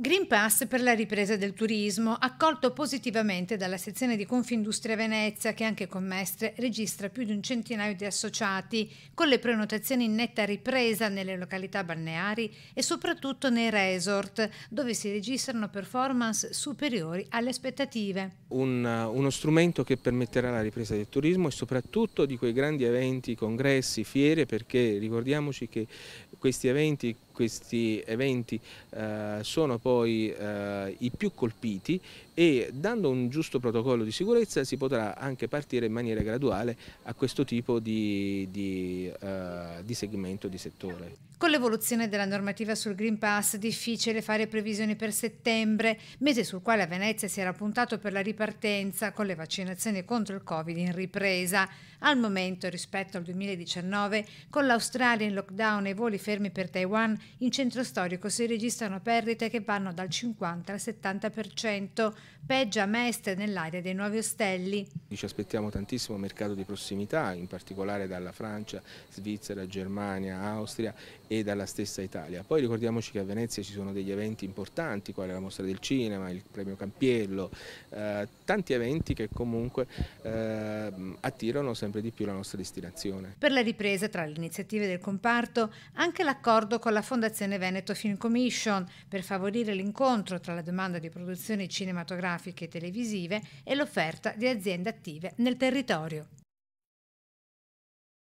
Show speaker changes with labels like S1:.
S1: Green Pass per la ripresa del turismo, accolto positivamente dalla sezione di Confindustria Venezia che anche con Mestre registra più di un centinaio di associati, con le prenotazioni in netta ripresa nelle località balneari e soprattutto nei resort, dove si registrano performance superiori alle aspettative.
S2: Un, eh, uno strumento che permetterà la ripresa del turismo e soprattutto di quei grandi eventi, congressi, fiere, perché ricordiamoci che questi eventi questi eventi eh, sono poi eh, i più colpiti e dando un giusto protocollo di sicurezza si potrà anche partire in maniera graduale a questo tipo di, di, eh, di segmento, di settore.
S1: Con l'evoluzione della normativa sul Green Pass difficile fare previsioni per settembre, mese sul quale a Venezia si era puntato per la ripartenza con le vaccinazioni contro il Covid in ripresa. Al momento rispetto al 2019, con l'Australia in lockdown e i voli fermi per Taiwan in centro storico si registrano perdite che vanno dal 50 al 70%, peggio a Mestre nell'area dei Nuovi Ostelli.
S2: Ci aspettiamo tantissimo mercato di prossimità, in particolare dalla Francia, Svizzera, Germania, Austria e dalla stessa Italia. Poi ricordiamoci che a Venezia ci sono degli eventi importanti, quali la mostra del cinema, il premio Campiello, eh, tanti eventi che comunque eh, attirano sempre di più la nostra destinazione.
S1: Per la ripresa tra le iniziative del comparto anche l'accordo con la Fondazione Veneto Film Commission per favorire l'incontro tra la domanda di produzioni cinematografiche e televisive e l'offerta di aziende attive attive nel territorio.